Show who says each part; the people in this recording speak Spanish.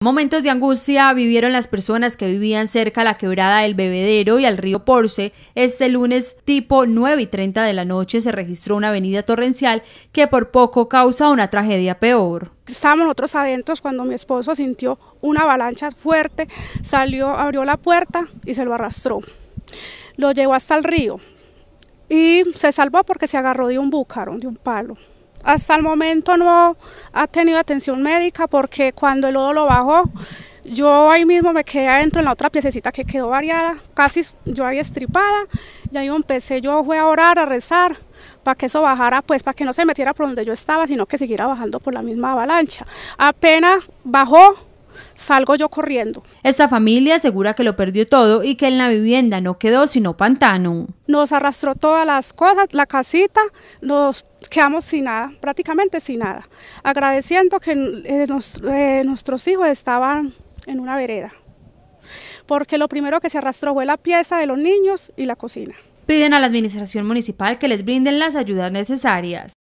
Speaker 1: Momentos de angustia vivieron las personas que vivían cerca a la quebrada del Bebedero y al río Porce. Este lunes, tipo 9 y 30 de la noche, se registró una avenida torrencial
Speaker 2: que por poco causa una tragedia peor. Estábamos nosotros adentros cuando mi esposo sintió una avalancha fuerte, salió, abrió la puerta y se lo arrastró. Lo llevó hasta el río y se salvó porque se agarró de un búcaro, de un palo. Hasta el momento no ha tenido atención médica porque cuando el lodo lo bajó, yo ahí mismo me quedé adentro en la otra piececita que quedó variada, casi yo ahí estripada, y ahí empecé, yo fui a orar, a rezar, para que eso bajara, pues para que no se metiera por donde yo estaba, sino que siguiera bajando por la misma avalancha. Apenas bajó, salgo yo corriendo. Esta familia asegura que lo perdió todo y que en la vivienda no quedó sino pantano. Nos arrastró todas las cosas, la casita, nos quedamos sin nada, prácticamente sin nada, agradeciendo que eh, eh, nuestros hijos estaban en una vereda, porque lo primero que se arrastró fue la pieza de los niños y la cocina.
Speaker 1: Piden a la administración municipal que les brinden las ayudas necesarias.